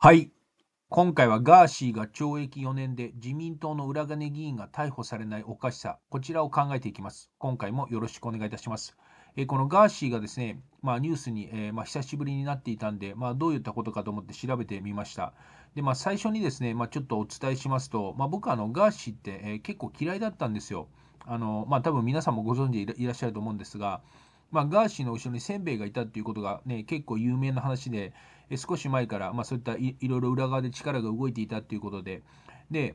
はい。今回はガーシーが懲役4年で自民党の裏金議員が逮捕されないおかしさ、こちらを考えていきます。今回もよろしくお願いいたします。えこのガーシーがですね、まあ、ニュースに、えまあ、久しぶりになっていたんで、まあ、どういったことかと思って調べてみました。でまあ、最初にですね、まちょっとお伝えしますと、ま僕はあのガーシーって、え結構嫌いだったんですよ。あのま多分皆さんもご存知いらっしゃると思うんですが、まガーシーの後ろにせんべいがいたっていうことが、ね、結構有名な話で、少し前から、まあ、そういったいろいろ裏側で力が動いていたということで、で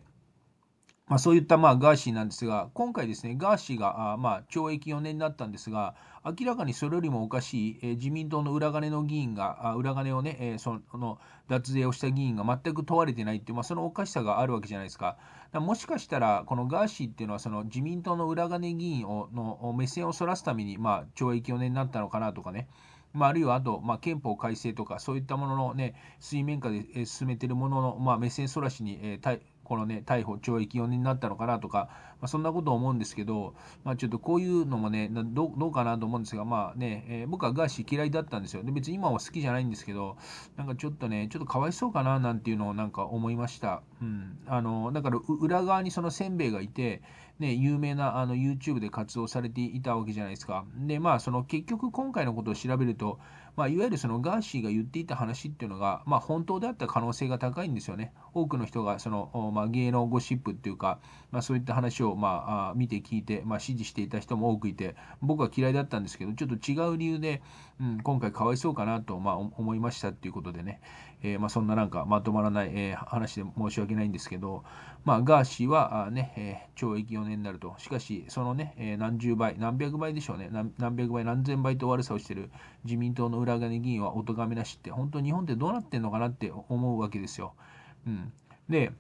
まあ、そういったまあガーシーなんですが、今回ですね、ガーシーがあまあ懲役4年になったんですが、明らかにそれよりもおかしい、え自民党の裏金の議員が、裏金をね、えその脱税をした議員が全く問われてないっていう、まあ、そのおかしさがあるわけじゃないですか。かもしかしたら、このガーシーっていうのは、その自民党の裏金議員をの目線をそらすために、まあ、懲役4年になったのかなとかね。まあ、あるいはあと、まあ、憲法改正とか、そういったものの、ね、水面下で進めているものの、まあ、目線そらしに、えー、このね、逮捕、懲役4年になったのかなとか、まあ、そんなことを思うんですけど、まあ、ちょっとこういうのもね、どうかなと思うんですが、まあね、えー、僕はガーシー嫌いだったんですよ。で、別に今は好きじゃないんですけど、なんかちょっとね、ちょっとかわいそうかななんていうのをなんか思いました。うん。あの、だから裏側にそのせんべいがいて、ね、有名なあの YouTube で活動されていたわけじゃないですか。で、まあ、その結局今回のことを調べると、まあ、いわゆるそのガーシーが言っていた話っていうのが、まあ、本当であった可能性が高いんですよね。多くの人がその、まあ、芸能ゴシップっていうか、まあ、そういった話を、まあ、見て聞いて、まあ、支持していた人も多くいて僕は嫌いだったんですけどちょっと違う理由で、うん、今回かわいそうかなと、まあ、思いましたっていうことでね、えー、まあ、そんななんかまとまらない、えー、話で申し訳ないんですけど、まあ、ガーシーはあね、えー、懲役4年になるとしかしそのね、えー、何十倍何百倍でしょうね何百倍何千倍と悪さをしてる自民党の裏金議員はお咎めなしって、本当日本ってどうなってんのかなって思うわけですよ。うん、で、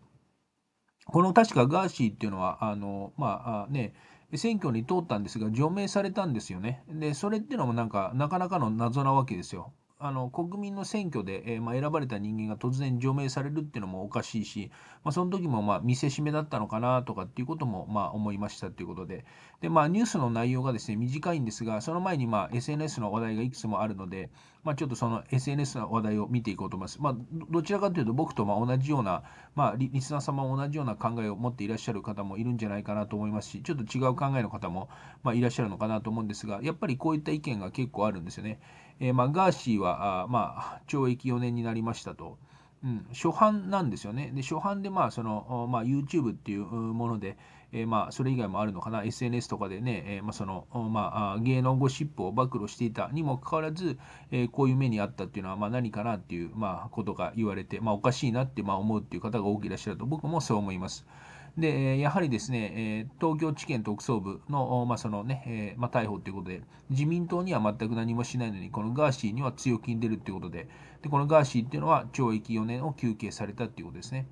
この確かガーシーっていうのは、あの、まあね、選挙に通ったんですが、除名されたんですよね。で、それっていうのもなんか、なかなかの謎なわけですよ。あの国民の選挙で、えー、まあ、選ばれた人間が突然除名されるっていうのもおかしいし、まあ、その時もま見せしめだったのかなとかっていうこともま思いましたということでで、まあ、ニュースの内容がですね短いんですがその前にま SNS の話題がいくつもあるので、まあ、ちょっとその SNS の話題を見ていこうと思います。まあ、どちらかというと僕とま同じような、まあ、リスナー様も同じような考えを持っていらっしゃる方もいるんじゃないかなと思いますし、ちょっと違う考えの方も、まいらっしゃるのかなと思うんですが、やっぱりこういった意見が結構あるんですよね。えー、まガーシーはあ、ま懲役4年になりましたと。うん、初版なんですよね。で初版でまあその、まあ、YouTube っていうもので、えー、まあそれ以外もあるのかな SNS とかでね、えー、まあそのまあ、芸能ゴシップを暴露していたにもかかわらず、えー、こういう目にあったっていうのはまあ何かなっていう、まあ、ことが言われて、まあ、おかしいなってまあ思うっていう方が多くいらっしゃると僕もそう思います。で、やはりですね、東京地検特捜部の、まあ、そのね、まあ、逮捕ということで、自民党には全く何もしないのに、このガーシーには強気に出るということで、で、このガーシーっていうのは懲役4年を求刑されたということですね。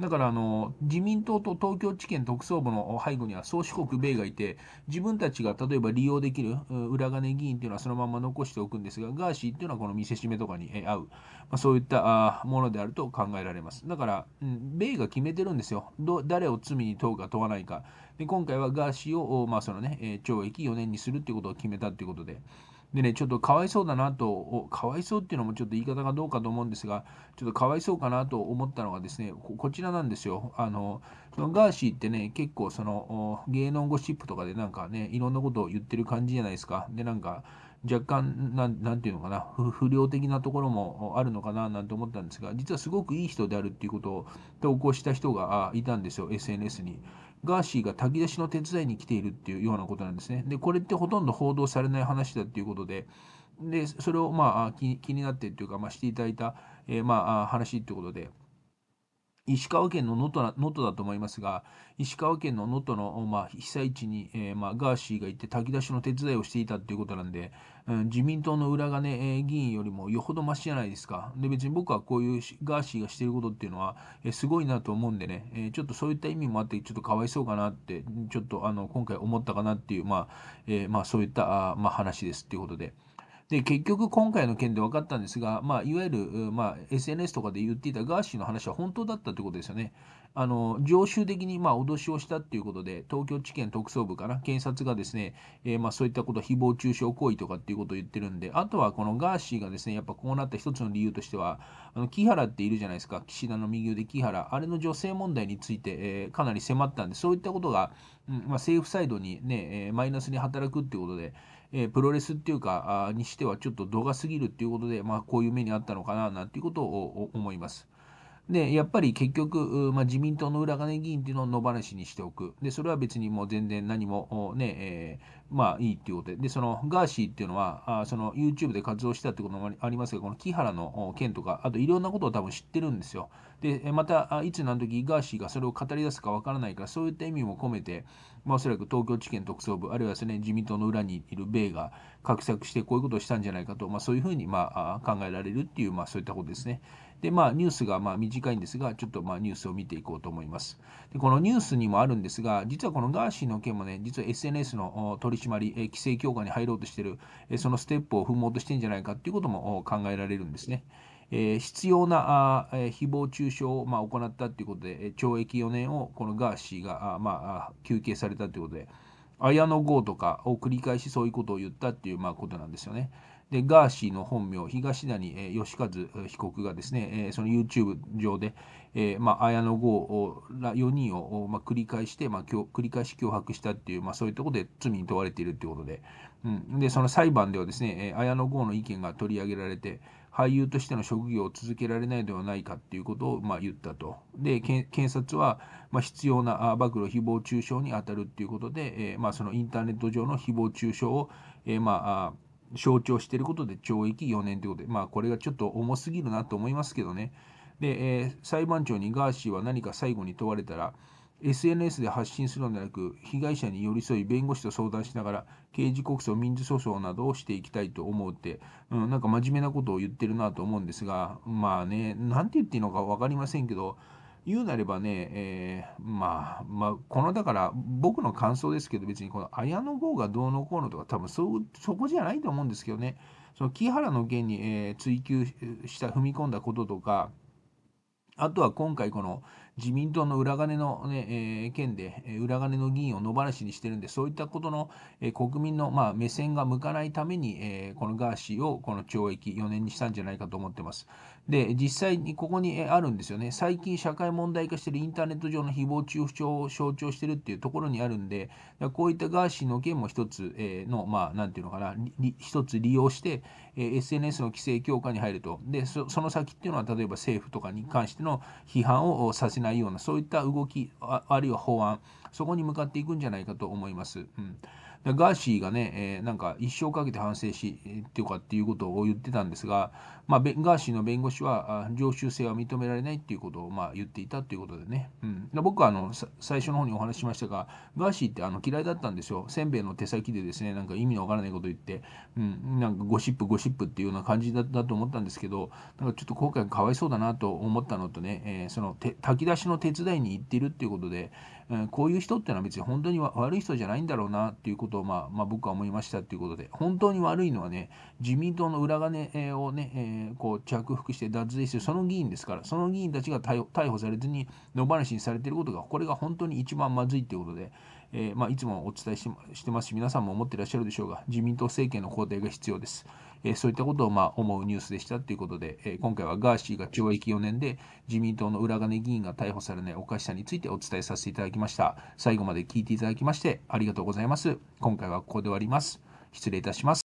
だからあの自民党と東京地検特捜部の背後には宗主国米がいて、自分たちが例えば利用できる裏金議員というのはそのまま残しておくんですが、ガーシーというのはこの見せしめとかに合う、まあ、そういったものであると考えられます。だから、うん、米が決めてるんですよ、ど誰を罪に問うか問わないか。で今回はガーシーを、まあそのね、懲役4年にするということを決めたということで。でね、ちょっとかわいそうだなと、かわいそうっていうのもちょっと言い方がどうかと思うんですが、ちょっとかわいそうかなと思ったのがですね、こちらなんですよ。あの、そのガーシーってね、結構その芸能ゴシップとかでなんかね、いろんなことを言ってる感じじゃないですか。で、なんか、若干な、なんていうのかな不、不良的なところもあるのかななんて思ったんですが、実はすごくいい人であるっていうことを投稿した人がいたんですよ、SNS に。ガーシーが炊き出しの手伝いに来ているっていうようなことなんですね。で、これってほとんど報道されない話だっていうことで、で、それをまあ気になってっていうか、まあ、していただいた、えー、まあ話っていうことで、石川県の能登能登だと思いますが、石川県の能登の、まあ、被災地に、えー、まあ、ガーシーが行って炊き出しの手伝いをしていたということなんで、うん、自民党の裏金、ね、えー、議員よりもよほどましじゃないですか。で、別に僕はこういうガーシーがしてることっていうのは、えー、すごいなと思うんでね、えちょっとそういった意味もあって、ちょっとかわいそうかなって、ちょっとあの今回思ったかなっていう、まあえまあ、そういったあ、まあ、話ですっていうことで。で、結局今回の件で分かったんですが、まあ、いわゆる、まあ、SNS とかで言っていたガーシーの話は本当だったということですよね。あの常習的にまあ脅しをしたということで、東京地検特捜部かな、検察がですね、えー、まあそういったこと、誹謗中傷行為とかっていうことを言ってるんで、あとはこのガーシーがですね、やっぱこうなった一つの理由としては、あの木原っているじゃないですか、岸田の右腕木原、あれの女性問題について、えー、かなり迫ったんで、そういったことが、うんまあ、政府サイドにね、えー、マイナスに働くっていうことで、えー、プロレスっていうか、にしてはちょっと度が過ぎるっていうことで、まあ、こういう目にあったのかな、なんていうことを思います。で、やっぱり結局、まあ、自民党の裏金議員っていうのを野放しにしておく。で、それは別にもう全然何もね、えー、まあいいっていうことで。で、そのガーシーっていうのは、あその YouTube で活動したってこともありますが、この木原の件とか、あといろんなことを多分知ってるんですよ。で、また、いつ何時ガーシーがそれを語り出すかわからないから、そういった意味も込めて、まあ、おそらく東京地検特捜部、あるいはですね、自民党の裏にいる米が画策してこういうことをしたんじゃないかと、まあ、そういうふうに、まあ、考えられるっていう、まあ、そういったことですね。で、まあ、ニュースがまあ短いんですが、ちょっとまあニュースを見ていこうと思います。で、このニュースにもあるんですが、実はこのガーシーの件もね、実は SNS の取り締まり、え規制強化に入ろうとしてる、えそのステップを踏もうとしてんじゃないかということも考えられるんですね。えー、必要なあ、えー、誹謗中傷を、まあ、行ったということで、え懲役4年をこのガーシーが、あまあ、休刑されたということで、綾野剛とかを繰り返しそういうことを言ったっていうまあことなんですよね。で、ガーシーの本名、東谷、義和被告がですね、えその YouTube 上で、えー、まあ、綾野剛ら4人を、ま繰り返して、まあ、繰り返し脅迫したっていう、まあ、そういうところで罪に問われているということで、うん、で、その裁判ではですね、え綾野剛の意見が取り上げられて、俳優としての職業を続けられないではないかっていうことを、まあ、言ったと。で、検察は、まあ、必要な暴露、誹謗中傷に当たるっていうことで、えー、まあ、そのインターネット上の誹謗中傷を、えー、まあ、象徴していることで懲役4年ということで、まあ、これがちょっと重すぎるなと思いますけどね。で、えー、裁判長にガーシーは何か最後に問われたら、SNS で発信するのではなく、被害者に寄り添い、弁護士と相談しながら、刑事告訴、民事訴訟などをしていきたいと思うって、うん、なんか真面目なことを言ってるなと思うんですが、まあね、なんて言っていいのか分かりませんけど、言うなればね、えー、まあ、まあ、このだから僕の感想ですけど、別にこの綾野剛がどうのこうのとか、多分そそこじゃないと思うんですけどね、その木原の件に、えー、追及した、踏み込んだこととか、あとは今回この自民党の裏金のね、えー、件で、裏金の議員を野放しにしてるんで、そういったことの、えー、国民の、まあ、目線が向かないために、えー、このガーシーをこの懲役4年にしたんじゃないかと思ってます。で、実際にここにあるんですよね、最近社会問題化してるインターネット上の誹謗中傷を象徴してるっていうところにあるんで、こういったガーシーの件も一つの、まあ、なんていうのかな、一つ利用して、SNS の規制強化に入ると。で、その先っていうのは、例えば政府とかに関しての批判をさせない。ないようなそういった動きあるいは法案そこに向かっていくんじゃないかと思います。うんガーシーがね、えー、なんか一生かけて反省し、えー、っていうかっていうことを言ってたんですが、まあ、ガーシーの弁護士は常習性は認められないっていうことをまあ言っていたということでね、うん、僕はあの最初の方にお話ししましたが、ガーシーってあの嫌いだったんですよ、せんべいの手先でですね、なんか意味のわからないこと言って、うん、なんかゴシップ、ゴシップっていうような感じだったと思ったんですけど、なんかちょっと悔がかわいそうだなと思ったのとね、えー、その炊き出しの手伝いに行ってるっていうことで、えこういう人っていうのは別に本当に悪い人じゃないんだろうなっていうことを、まあ、まあ、僕は思いましたっていうことで、本当に悪いのはね、自民党の裏金をね、えこう着服して脱税してるその議員ですから、その議員たちが逮捕されずに野放しにされてることが、これが本当に一番まずいっていうことで、えー、まあ、いつもお伝えしてますし、皆さんも思ってらっしゃるでしょうが、自民党政権の交代が必要です。えー、そういったことをま思うニュースでしたということで、えー、今回はガーシーが懲役4年で自民党の裏金議員が逮捕されないおかしさについてお伝えさせていただきました。最後まで聞いていただきましてありがとうございます。今回はここで終わります。失礼いたします。